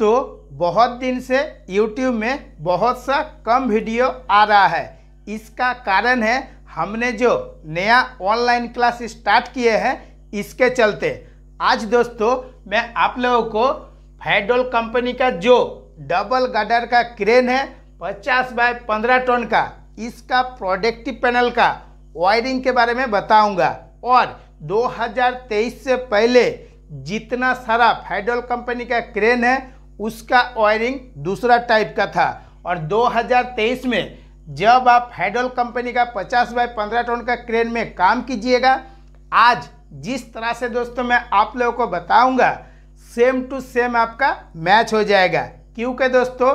दोस्तों बहुत दिन से YouTube में बहुत सा कम वीडियो आ रहा है इसका कारण है हमने जो नया ऑनलाइन क्लास स्टार्ट किए हैं इसके चलते आज दोस्तों मैं आप लोगों को फैडोल कंपनी का जो डबल गडर का क्रेन है 50 बाय 15 टन का इसका प्रोडक्टिव पैनल का वायरिंग के बारे में बताऊंगा और 2023 से पहले जितना सारा फैडोल कंपनी का क्रेन है उसका वायरिंग दूसरा टाइप का था और 2023 में जब आप हेडल कंपनी का 50 बाय 15 टन का क्रेन में काम कीजिएगा आज जिस तरह से दोस्तों मैं आप लोगों को बताऊंगा सेम टू सेम आपका मैच हो जाएगा क्योंकि दोस्तों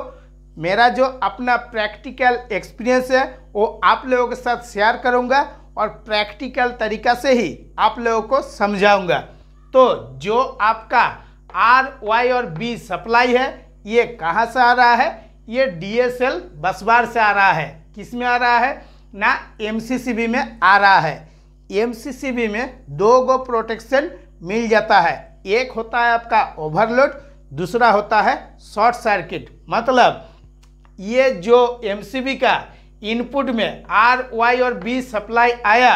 मेरा जो अपना प्रैक्टिकल एक्सपीरियंस है वो आप लोगों के साथ शेयर करूँगा और प्रैक्टिकल तरीका से ही आप लोगों को समझाऊँगा तो जो आपका आर वाई और बी सप्लाई है ये कहाँ से आ रहा है ये डी एस बस बसवार से आ रहा है किस में आ रहा है ना बी में आ रहा है बी में दो गो प्रोटेक्शन मिल जाता है एक होता है आपका ओवरलोड दूसरा होता है शॉर्ट सर्किट मतलब ये जो बी का इनपुट में आर वाई और बी सप्लाई आया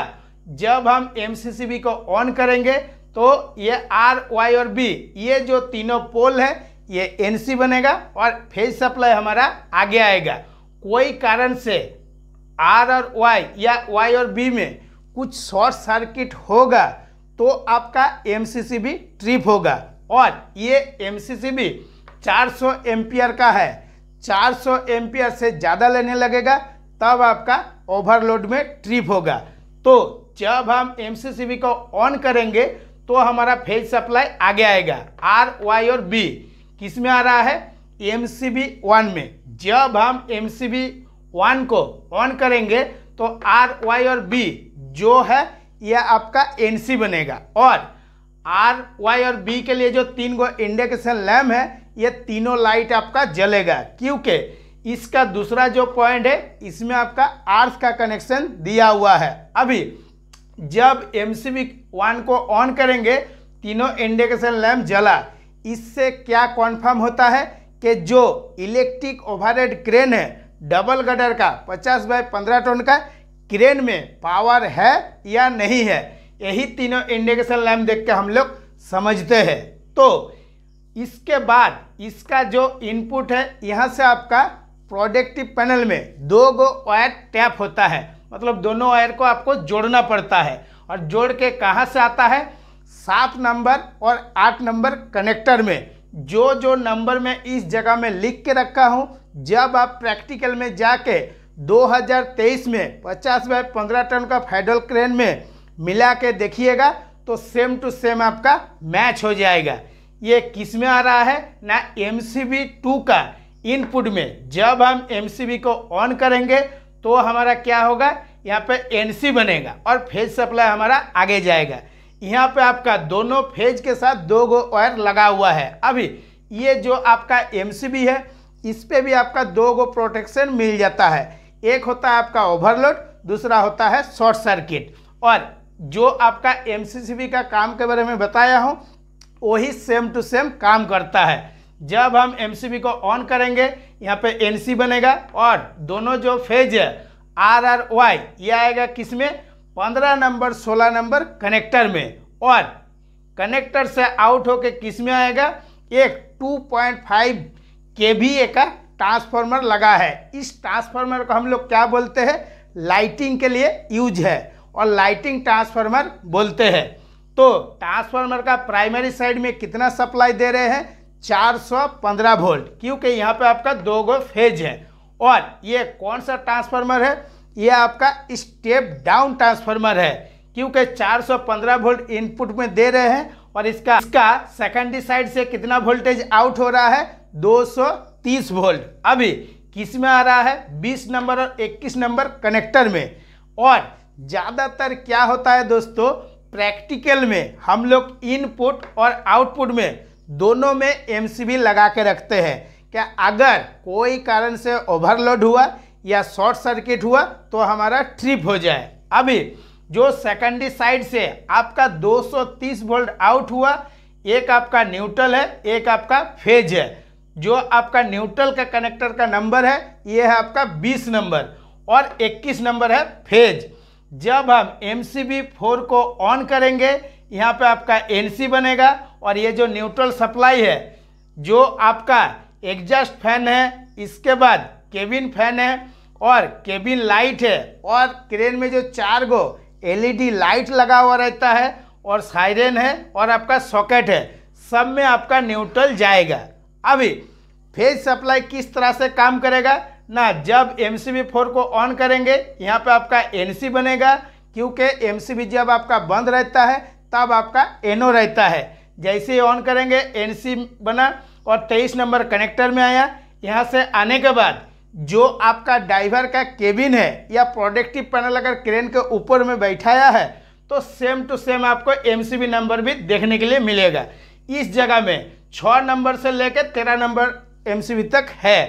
जब हम बी को ऑन करेंगे तो ये आर वाई और बी ये जो तीनों पोल है ये एन बनेगा और फेज सप्लाई हमारा आगे आएगा कोई कारण से आर और वाई या वाई और बी में कुछ शॉर्ट सर्किट होगा तो आपका एम भी ट्रिप होगा और ये एम भी 400 सौ का है 400 सौ से ज़्यादा लेने लगेगा तब आपका ओवरलोड में ट्रिप होगा तो जब हम एम को ऑन करेंगे तो हमारा फेज सप्लाई आगे आएगा आर वाई और बी किस में आ रहा है एम सी बी वन में जब हम एम सी बी वन को ऑन करेंगे तो आर वाई और बी जो है यह आपका एन सी बनेगा और आर वाई और बी के लिए जो तीन गो इंडेकेशन लैम्प है ये तीनों लाइट आपका जलेगा क्योंकि इसका दूसरा जो पॉइंट है इसमें आपका आर्थ का कनेक्शन दिया हुआ है अभी जब एम वन को ऑन करेंगे तीनों इंडिकेशन लैम्प जला इससे क्या कॉन्फर्म होता है कि जो इलेक्ट्रिक ओवरहेड क्रेन है डबल गडर का 50 बाय 15 टन का क्रेन में पावर है या नहीं है यही तीनों इंडिकेशन लैम्प देख के हम लोग समझते हैं तो इसके बाद इसका जो इनपुट है यहाँ से आपका प्रोडक्टिव पैनल में दो गो वायर टैप होता है मतलब दोनों वायर को आपको जोड़ना पड़ता है और जोड़ के कहाँ से आता है सात नंबर और आठ नंबर कनेक्टर में जो जो नंबर मैं इस जगह में लिख के रखा हूँ जब आप प्रैक्टिकल में जाके 2023 में 50 बाय 15 टन का फेडरल क्रेन में मिला के देखिएगा तो सेम टू सेम आपका मैच हो जाएगा ये किस में आ रहा है ना एम सी बी टू का इनपुट में जब हम एम सी बी को ऑन करेंगे तो हमारा क्या होगा यहाँ पे एनसी बनेगा और फेज सप्लाई हमारा आगे जाएगा यहाँ पे आपका दोनों फेज के साथ दो गो वायर लगा हुआ है अभी ये जो आपका एमसीबी है इस पर भी आपका दो गो प्रोटेक्शन मिल जाता है एक होता है आपका ओवरलोड दूसरा होता है शॉर्ट सर्किट और जो आपका बी का काम के बारे में बताया हूँ वही सेम टू सेम काम करता है जब हम एम को ऑन करेंगे यहाँ पे एन बनेगा और दोनों जो फेज है आर आर वाई ये आएगा किस में पंद्रह नंबर सोलह नंबर कनेक्टर में और कनेक्टर से आउट होके किस में आएगा एक 2.5 भी का ट्रांसफार्मर लगा है इस ट्रांसफार्मर को हम लोग क्या बोलते हैं लाइटिंग के लिए यूज है और लाइटिंग ट्रांसफार्मर बोलते हैं तो ट्रांसफार्मर का प्राइमरी साइड में कितना सप्लाई दे रहे हैं 415 वोल्ट क्योंकि यहाँ पे आपका दो गो फेज है और ये कौन सा ट्रांसफार्मर है ये आपका स्टेप डाउन ट्रांसफार्मर है क्योंकि 415 वोल्ट इनपुट में दे रहे हैं और इसका इसका सेकेंडरी साइड से कितना वोल्टेज आउट हो रहा है 230 वोल्ट अभी किस में आ रहा है 20 नंबर और 21 नंबर कनेक्टर में और ज़्यादातर क्या होता है दोस्तों प्रैक्टिकल में हम लोग इनपुट और आउटपुट में दोनों में एम लगा के रखते हैं क्या अगर कोई कारण से ओवरलोड हुआ या शॉर्ट सर्किट हुआ तो हमारा ट्रिप हो जाए अभी जो सेकेंडरी साइड से आपका 230 वोल्ट आउट हुआ एक आपका न्यूट्रल है एक आपका फेज है जो आपका न्यूट्रल का कनेक्टर का नंबर है ये है आपका 20 नंबर और 21 नंबर है फेज जब हम एम सी को ऑन करेंगे यहाँ पे आपका एनसी बनेगा और ये जो न्यूट्रल सप्लाई है जो आपका एग्जॉस्ट फैन है इसके बाद केबिन फैन है और केबिन लाइट है और क्रेन में जो चार गो एलईडी लाइट लगा हुआ रहता है और साइरेन है और आपका सॉकेट है सब में आपका न्यूट्रल जाएगा अभी फेज सप्लाई किस तरह से काम करेगा ना जब एम सी को ऑन करेंगे यहाँ पे आपका एन बनेगा क्योंकि एम जब आपका बंद रहता है तब आपका एनओ रहता है जैसे ही ऑन करेंगे एनसी बना और तेईस नंबर कनेक्टर में आया यहाँ से आने के बाद जो आपका ड्राइवर का केबिन है या प्रोडक्टिव पैनल अगर क्रेन के ऊपर में बैठाया है तो सेम टू सेम आपको एमसीबी नंबर भी देखने के लिए मिलेगा इस जगह में छः नंबर से लेकर तेरह नंबर एमसीबी तक है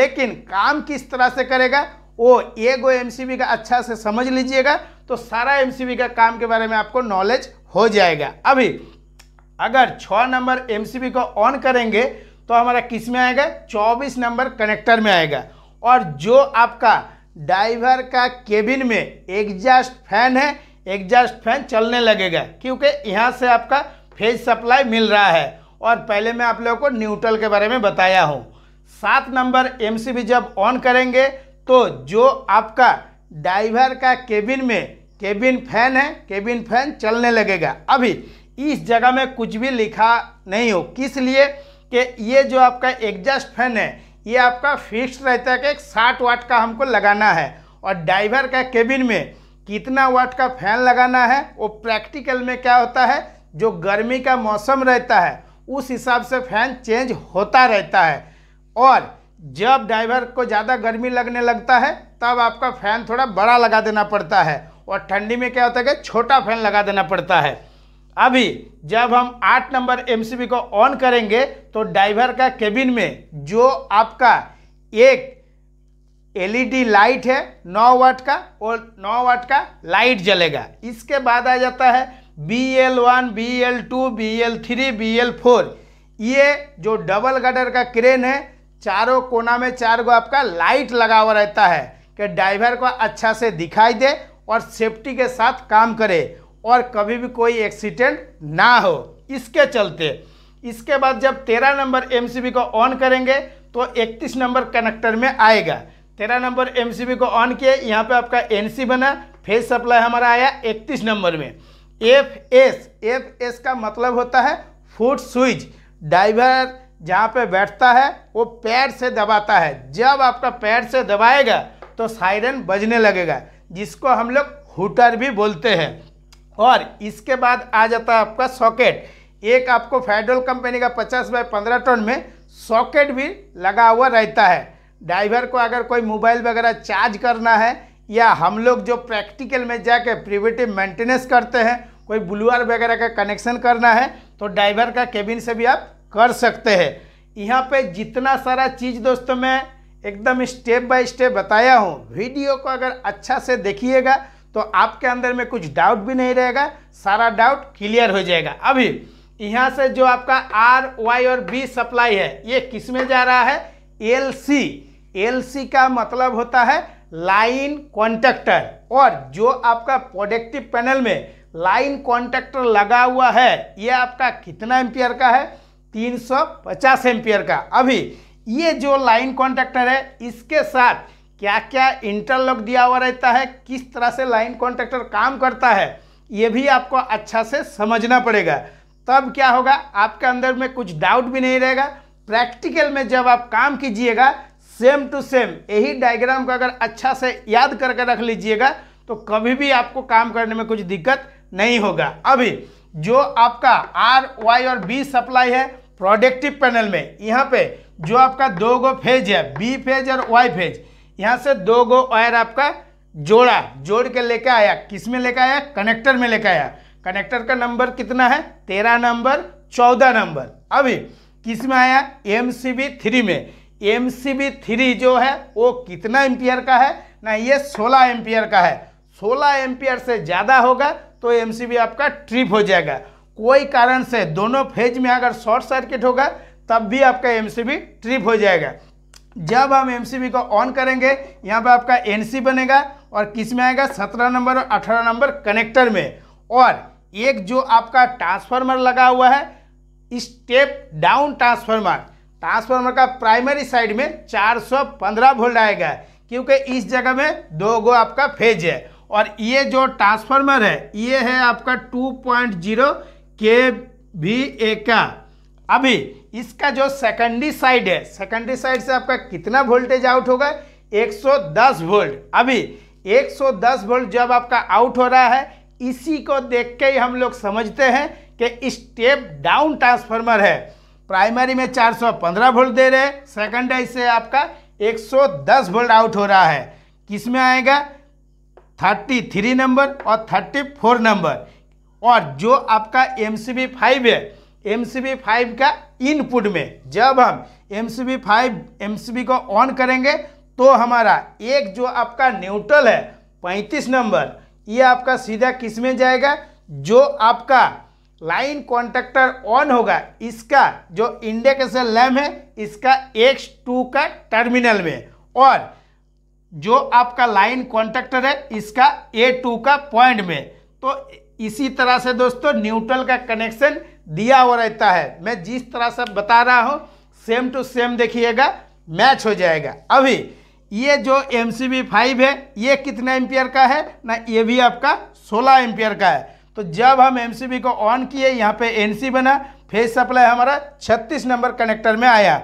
लेकिन काम किस तरह से करेगा वो एगो एमसीबी का अच्छा से समझ लीजिएगा तो सारा एम सी का काम के बारे में आपको नॉलेज हो जाएगा अभी अगर छः नंबर एम सी को ऑन करेंगे तो हमारा किस में आएगा चौबीस नंबर कनेक्टर में आएगा और जो आपका ड्राइवर का केबिन में एग्जास्ट फैन है एग्जास्ट फैन चलने लगेगा क्योंकि यहाँ से आपका फेज सप्लाई मिल रहा है और पहले मैं आप लोगों को न्यूट्रल के बारे में बताया हूँ सात नंबर एम जब ऑन करेंगे तो जो आपका ड्राइवर का केबिन में केबिन फैन है केबिन फैन चलने लगेगा अभी इस जगह में कुछ भी लिखा नहीं हो किस लिए कि ये जो आपका एग्जस्ट फैन है ये आपका फिक्स रहता है कि एक साठ वाट का हमको लगाना है और ड्राइवर का केबिन में कितना वाट का फैन लगाना है वो प्रैक्टिकल में क्या होता है जो गर्मी का मौसम रहता है उस हिसाब से फैन चेंज होता रहता है और जब ड्राइवर को ज़्यादा गर्मी लगने लगता है तब आपका फ़ैन थोड़ा बड़ा लगा देना पड़ता है और ठंडी में क्या होता है कि छोटा फ़ैन लगा देना पड़ता है अभी जब हम आठ नंबर एमसीबी को ऑन करेंगे तो ड्राइवर का केबिन में जो आपका एक एलईडी लाइट e है 9 वाट का और 9 वाट का लाइट जलेगा इसके बाद आ जाता है B L one B L two B L three B L four ये जो डबल गडर का क्रेन है चारों कोना में चार गो आपका लाइट लगा हुआ रहता है कि ड्राइवर को अच्छा से दिखाई दे और सेफ्टी के साथ काम करे और कभी भी कोई एक्सीडेंट ना हो इसके चलते इसके बाद जब तेरह नंबर एम को ऑन करेंगे तो इकतीस नंबर कनेक्टर में आएगा तेरह नंबर एम को ऑन किए यहाँ पे आपका एन बना फेस सप्लाई हमारा आया इकतीस नंबर में एफ एस एफ एस का मतलब होता है फूड स्विच ड्राइवर जहाँ पे बैठता है वो पैर से दबाता है जब आपका पैर से दबाएगा तो साइरन बजने लगेगा जिसको हम लोग हुटर भी बोलते हैं और इसके बाद आ जाता है आपका सॉकेट एक आपको फेडरल कंपनी का 50 बाय 15 टन में सॉकेट भी लगा हुआ रहता है ड्राइवर को अगर कोई मोबाइल वगैरह चार्ज करना है या हम लोग जो प्रैक्टिकल में जाके प्रिवेटिव मेंटेनेंस करते हैं कोई ब्लूअर वगैरह का कनेक्शन करना है तो ड्राइवर का केबिन से भी आप कर सकते हैं यहाँ पे जितना सारा चीज़ दोस्तों मैं एकदम स्टेप बाय स्टेप बताया हूँ वीडियो को अगर अच्छा से देखिएगा तो आपके अंदर में कुछ डाउट भी नहीं रहेगा सारा डाउट क्लियर हो जाएगा अभी यहाँ से जो आपका आर वाई और बी सप्लाई है ये किस में जा रहा है एल सी एल सी का मतलब होता है लाइन कॉन्टेक्टर और जो आपका प्रोडक्टिव पैनल में लाइन कॉन्टेक्टर लगा हुआ है ये आपका कितना एम्पियर का है तीन सौ पचास एम्पियर का अभी ये जो लाइन कॉन्ट्रैक्टर है इसके साथ क्या क्या इंटरलॉक दिया हुआ रहता है किस तरह से लाइन कॉन्ट्रैक्टर काम करता है ये भी आपको अच्छा से समझना पड़ेगा तब क्या होगा आपके अंदर में कुछ डाउट भी नहीं रहेगा प्रैक्टिकल में जब आप काम कीजिएगा सेम टू सेम यही डायग्राम को अगर अच्छा से याद करके रख लीजिएगा तो कभी भी आपको काम करने में कुछ दिक्कत नहीं होगा अभी जो आपका आर वाई और बी सप्लाई है प्रोडक्टिव पैनल में यहाँ पे जो आपका दो गो फेज है बी फेज और वाई फेज यहाँ से दो गो वायर आपका जोड़ा जोड़ के लेके आया किस में लेके आया कनेक्टर में लेके आया कनेक्टर का नंबर कितना है तेरह नंबर चौदह नंबर अभी किस में आया एम सी बी थ्री में एम सी बी थ्री जो है वो कितना एम्पियर का है ना ये सोलह एम्पियर का है सोलह एम्पियर से ज़्यादा होगा तो एम सी बी आपका ट्रिप हो जाएगा कोई कारण से दोनों फेज में अगर शॉर्ट सर्किट होगा तब भी आपका एम ट्रिप हो जाएगा जब हम एम को ऑन करेंगे यहाँ पर आपका एन बनेगा और किस में आएगा सत्रह नंबर और अठारह नंबर कनेक्टर में और एक जो आपका ट्रांसफार्मर लगा हुआ है स्टेप डाउन ट्रांसफार्मर ट्रांसफार्मर का प्राइमरी साइड में 415 वोल्ट आएगा क्योंकि इस जगह में दो गो आपका फेज है और ये जो ट्रांसफार्मर है ये है आपका 2.0 के बी ए का अभी इसका जो सेकेंडरी साइड है सेकेंडरी साइड से आपका कितना वोल्टेज आउट होगा 110 वोल्ट अभी 110 वोल्ट जब आपका आउट हो रहा है इसी को देख के ही हम लोग समझते हैं कि स्टेप डाउन ट्रांसफार्मर है प्राइमरी में 415 वोल्ट दे रहे हैं सेकेंडरी से आपका 110 वोल्ट आउट हो रहा है किस में आएगा 33 नंबर और 34 नंबर और जो आपका एम सी बी फाइव है एम सी बी फाइव का इनपुट में जब हम M C B five M C B को ऑन करेंगे तो हमारा एक जो आपका न्यूट्रल है पैंतीस नंबर ये आपका सीधा किस में जाएगा जो आपका लाइन कॉन्ट्रेक्टर ऑन होगा इसका जो इंडेकेशन लैम है इसका एक्स टू का टर्मिनल में और जो आपका लाइन कॉन्ट्रेक्टर है इसका ए टू का पॉइंट में तो इसी तरह से दोस्तों न्यूट्रल का कनेक्शन दिया हुआ रहता है मैं जिस तरह से बता रहा हूँ सेम टू सेम देखिएगा मैच हो जाएगा अभी ये जो एम सी बी फाइव है ये कितना एम्पियर का है ना ये भी आपका सोलह एम्पियर का है तो जब हम एम सी बी को ऑन किए यहाँ पे एन सी बना फेस सप्लाई हमारा छत्तीस नंबर कनेक्टर में आया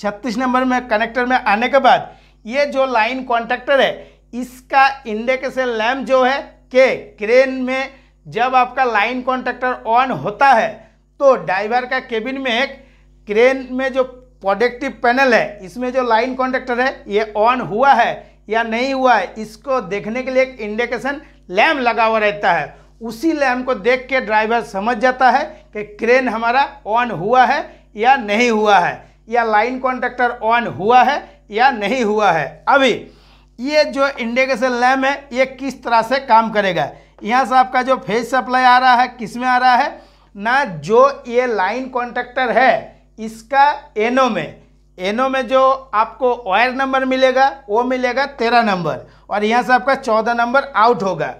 छत्तीस नंबर में कनेक्टर में आने के बाद ये जो लाइन कॉन्टेक्टर है इसका इंडेकेशन लैम्प जो है के क्रेन में जब आपका लाइन कॉन्ट्रैक्टर ऑन होता है तो ड्राइवर का केबिन में एक क्रेन में जो प्रोडक्टिव पैनल है इसमें जो लाइन कॉन्ट्रैक्टर है ये ऑन हुआ है या नहीं हुआ है इसको देखने के लिए एक इंडिकेशन लैम्प लगा हुआ रहता है उसी लैम्प को देख के ड्राइवर समझ जाता है कि क्रेन हमारा ऑन हुआ है या नहीं हुआ है या लाइन कॉन्ट्रैक्टर ऑन हुआ है या नहीं हुआ है अभी ये जो इंडिकेशन लैम्प है ये किस तरह से काम करेगा यहाँ से आपका जो फेज सप्लाई आ रहा है किस में आ रहा है ना जो ये लाइन कॉन्ट्रेक्टर है इसका एनो में एनो में जो आपको वायर नंबर मिलेगा वो मिलेगा तेरह नंबर और यहाँ से आपका चौदह नंबर आउट होगा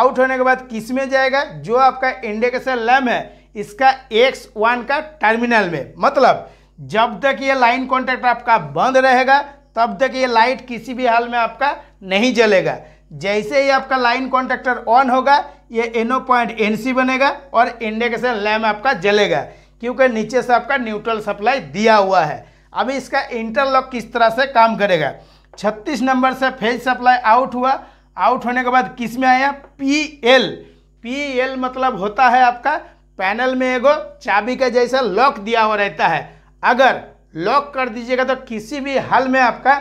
आउट होने के बाद किस में जाएगा जो आपका इंडिकेशन लैम है इसका एक्स वन का टर्मिनल में मतलब जब तक ये लाइन कॉन्टैक्ट आपका बंद रहेगा तब तक ये लाइट किसी भी हाल में आपका नहीं जलेगा जैसे ही आपका लाइन कॉन्ट्रेक्टर ऑन होगा ये एनो पॉइंट एनसी बनेगा और इंडिकेशन लैम्प आपका जलेगा क्योंकि नीचे से आपका न्यूट्रल सप्लाई दिया हुआ है अभी इसका इंटरलॉक किस तरह से काम करेगा 36 नंबर से फेज सप्लाई आउट हुआ आउट होने के बाद किस में आया पी एल पी एल मतलब होता है आपका पैनल में एगो चाबी का जैसा लॉक दिया हुआ रहता है अगर लॉक कर दीजिएगा तो किसी भी हाल में आपका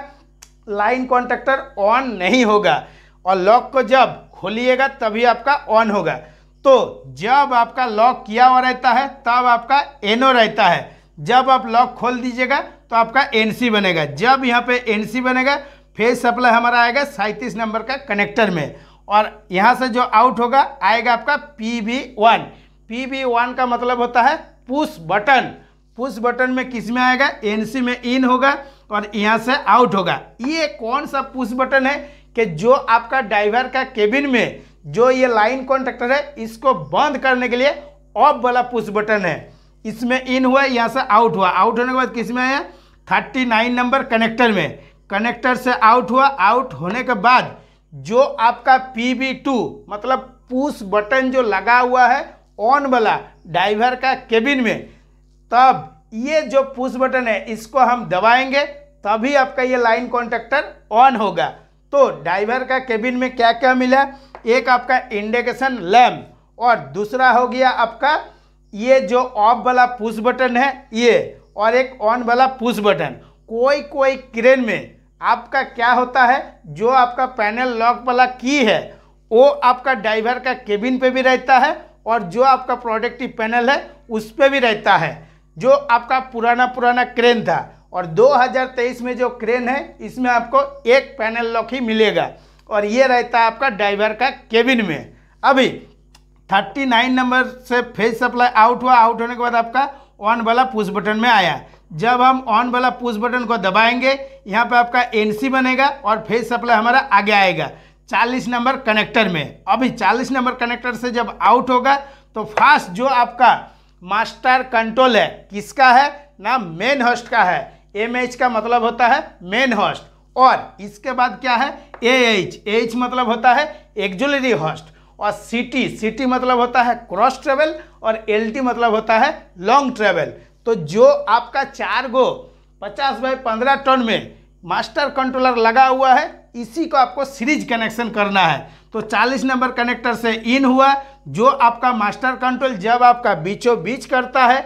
लाइन कॉन्ट्रेक्टर ऑन नहीं होगा और लॉक को जब खोलिएगा तभी आपका ऑन होगा तो जब आपका लॉक किया हुआ रहता है तब आपका एनओ रहता है जब आप लॉक खोल दीजिएगा तो आपका एनसी बनेगा जब यहाँ पे एनसी बनेगा फेस सप्लाई हमारा आएगा सैंतीस नंबर का कनेक्टर में और यहाँ से जो आउट होगा आएगा आपका P V one P V one का मतलब होता है पुश बटन पुश बटन में किस में आएगा एनसी में इन होगा और यहाँ से आउट होगा ये कौन सा पुश बटन है कि जो आपका ड्राइवर का केबिन में जो ये लाइन कॉन्ट्रेक्टर है इसको बंद करने के लिए ऑफ वाला पुश बटन है इसमें इन हुआ यहाँ से आउट हुआ आउट होने के बाद किस में आया थर्टी नाइन नंबर कनेक्टर में कनेक्टर से आउट हुआ आउट होने के बाद जो आपका पी बी टू मतलब पुश बटन जो लगा हुआ है ऑन वाला ड्राइवर का केबिन में तब ये जो पुश बटन है इसको हम दबाएंगे तभी आपका ये लाइन कॉन्ट्रेक्टर ऑन होगा तो डाइवर का केबिन में क्या क्या मिला एक आपका इंडिकेशन लैम्प और दूसरा हो गया आपका ये जो ऑफ वाला पुश बटन है ये और एक ऑन वाला पुश बटन कोई कोई क्रेन में आपका क्या होता है जो आपका पैनल लॉक वाला की है वो आपका ड्राइवर का केबिन पे भी रहता है और जो आपका प्रोडक्टिव पैनल है उस पर भी रहता है जो आपका पुराना पुराना क्रेन था और 2023 में जो क्रेन है इसमें आपको एक पैनल लॉक ही मिलेगा और ये रहता है आपका ड्राइवर का केबिन में अभी 39 नंबर से फेज सप्लाई आउट हुआ आउट होने के बाद आपका ऑन वाला पुश बटन में आया जब हम ऑन वाला पुश बटन को दबाएंगे यहाँ पे आपका एनसी बनेगा और फेज सप्लाई हमारा आगे आएगा 40 नंबर कनेक्टर में अभी 40 नंबर कनेक्टर से जब आउट होगा तो फास्ट जो आपका मास्टर कंट्रोल है किसका है ना मेन होस्ट का है एम एच का मतलब होता है मेन होस्ट और इसके बाद क्या है ए एच एच मतलब होता है एक्जुलरी होस्ट और सिटी सिटी मतलब होता है क्रॉस ट्रेवल और एल टी मतलब होता है लॉन्ग ट्रेवल तो जो आपका चार गो पचास बाई पंद्रह टन में मास्टर कंट्रोलर लगा हुआ है इसी को आपको सीरीज कनेक्शन करना है तो 40 नंबर कनेक्टर से इन हुआ जो आपका मास्टर कंट्रोल जब आपका बीचों बीच करता है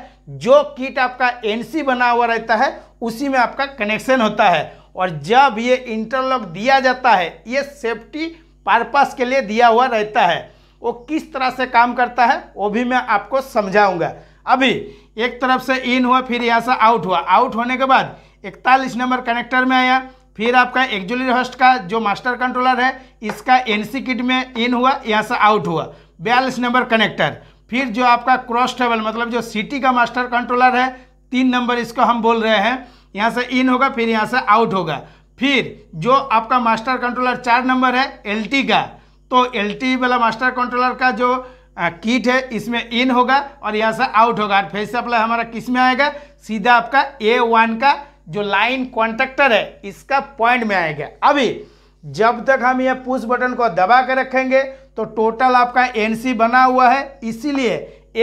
जो किट आपका एनसी बना हुआ रहता है उसी में आपका कनेक्शन होता है और जब ये इंटरलॉक दिया जाता है ये सेफ्टी पर्पस के लिए दिया हुआ रहता है वो किस तरह से काम करता है वो भी मैं आपको समझाऊंगा अभी एक तरफ से इन हुआ फिर यहाँ से आउट हुआ आउट होने के बाद इकतालीस नंबर कनेक्टर में आया फिर आपका एक्जुअली होस्ट का जो मास्टर कंट्रोलर है इसका एनसी किट में इन हुआ यहाँ से आउट हुआ बयालीस नंबर कनेक्टर फिर जो आपका क्रॉस ट्रेवल मतलब जो सिटी का मास्टर कंट्रोलर है तीन नंबर इसको हम बोल रहे हैं यहाँ से इन होगा फिर यहाँ से आउट होगा फिर जो आपका मास्टर कंट्रोलर चार नंबर है एल का तो एल वाला मास्टर कंट्रोलर का जो किट है इसमें इन होगा और यहाँ से आउट होगा और फेस सप्लाई हमारा किस में आएगा सीधा आपका ए वन का जो लाइन कॉन्टेक्टर है इसका पॉइंट में आएगा अभी जब तक हम यह पुश बटन को दबा के रखेंगे तो टोटल आपका एनसी बना हुआ है इसीलिए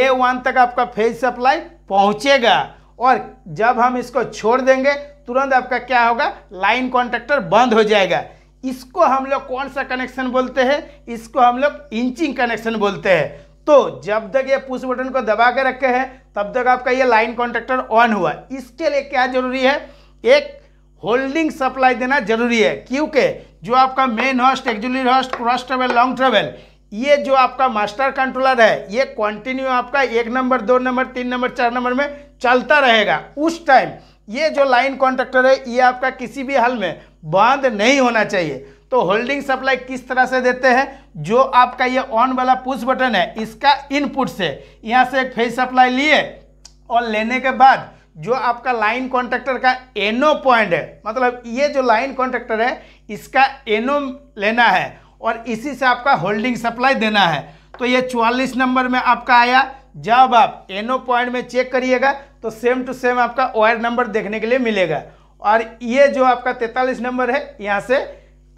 ए वन तक आपका फेस सप्लाई पहुँचेगा और जब हम इसको छोड़ देंगे तुरंत आपका क्या होगा लाइन कॉन्ट्रेक्टर बंद हो जाएगा इसको हम लोग कौन सा कनेक्शन बोलते हैं इसको हम लोग इंचिंग कनेक्शन बोलते हैं तो जब तक ये पुश बटन को दबा के रखे हैं तब तक आपका ये लाइन कॉन्ट्रेक्टर ऑन हुआ इसके लिए क्या जरूरी है एक होल्डिंग सप्लाई देना जरूरी है क्योंकि जो आपका main hoist auxiliary hoist cross travel long travel ये जो आपका मास्टर कंट्रोलर है ये कंटिन्यू आपका एक नंबर दो नंबर तीन नंबर चार नंबर में चलता रहेगा उस टाइम ये जो लाइन कॉन्ट्रेक्टर है ये आपका किसी भी हाल में बंद नहीं होना चाहिए तो होल्डिंग सप्लाई किस तरह से देते हैं जो आपका ये ऑन वाला पुश बटन है इसका इनपुट से यहाँ से एक फेज सप्लाई लिए और लेने के बाद जो आपका लाइन कॉन्ट्रेक्टर का एनो पॉइंट है मतलब ये जो लाइन कॉन्ट्रेक्टर है इसका एनो लेना है और इसी से आपका होल्डिंग सप्लाई देना है तो ये 44 नंबर में आपका आया जब आप एनो पॉइंट में चेक करिएगा तो सेम टू सेम आपका वायर नंबर देखने के लिए मिलेगा और ये जो आपका तैतालीस नंबर है यहाँ से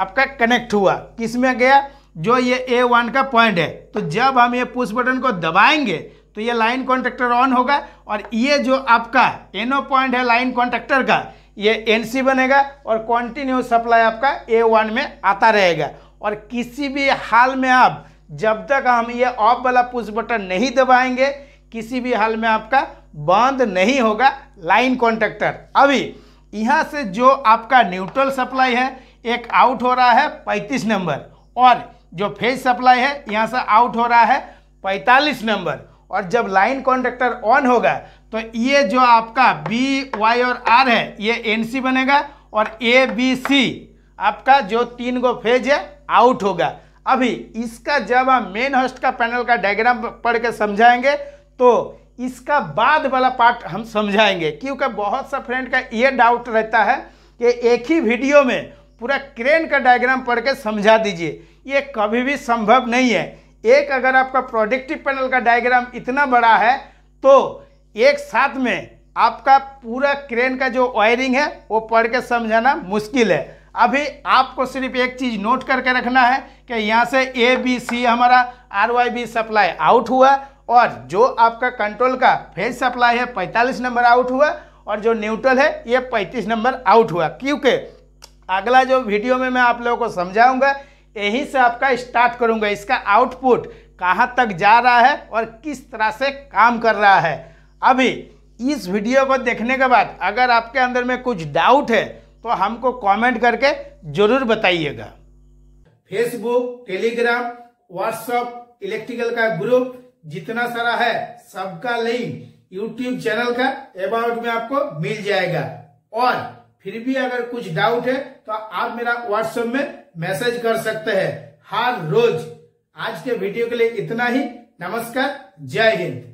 आपका कनेक्ट हुआ किस में गया जो ये ए वन का पॉइंट है तो जब हम ये पुश बटन को दबाएंगे तो ये लाइन कॉन्ट्रेक्टर ऑन होगा और ये जो आपका एनो पॉइंट है लाइन कॉन्ट्रेक्टर का ये सी बनेगा और कॉन्टिन्यू सप्लाई आपका ए वन में आता रहेगा और किसी भी हाल में आप जब तक हम ये ऑफ वाला पुश बटन नहीं दबाएंगे किसी भी हाल में आपका बंद नहीं होगा लाइन कॉन्टेक्टर अभी यहाँ से जो आपका न्यूट्रल सप्लाई है एक आउट हो रहा है 35 नंबर और जो फेज सप्लाई है यहाँ से आउट हो रहा है 45 नंबर और जब लाइन कॉन्टेक्टर ऑन होगा तो ये जो आपका बी वाई और आर है ये एन बनेगा और ए बी सी आपका जो तीन गो फेज है आउट होगा अभी इसका जब हम मेन हॉस्ट का पैनल का डायग्राम पढ़ के समझाएंगे तो इसका बाद वाला पार्ट हम समझाएंगे क्योंकि बहुत सा फ्रेंड का ये डाउट रहता है कि एक ही वीडियो में पूरा क्रेन का डायग्राम पढ़ के समझा दीजिए ये कभी भी संभव नहीं है एक अगर आपका प्रोडक्टिव पैनल का डायग्राम इतना बड़ा है तो एक साथ में आपका पूरा क्रेन का जो वायरिंग है वो पढ़ के समझाना मुश्किल है अभी आपको सिर्फ एक चीज़ नोट करके रखना है कि यहाँ से ए बी सी हमारा R Y B supply out हुआ और जो आपका कंट्रोल का फेज सप्लाई है पैंतालीस नंबर आउट हुआ और जो न्यूट्रल है ये पैंतीस नंबर आउट हुआ क्योंकि अगला जो वीडियो में मैं आप लोगों को समझाऊंगा यहीं से आपका स्टार्ट करूंगा इसका आउटपुट कहाँ तक जा रहा है और किस तरह से काम कर रहा है अभी इस वीडियो को देखने के बाद अगर आपके अंदर में कुछ डाउट है तो हमको कमेंट करके जरूर बताइएगा फेसबुक टेलीग्राम व्हाट्सएप इलेक्ट्रिकल का ग्रुप जितना सारा है सबका लिंक यूट्यूब चैनल का अबाउट में आपको मिल जाएगा और फिर भी अगर कुछ डाउट है तो आप मेरा व्हाट्सएप में मैसेज कर सकते हैं हर रोज आज के वीडियो के लिए इतना ही नमस्कार जय हिंद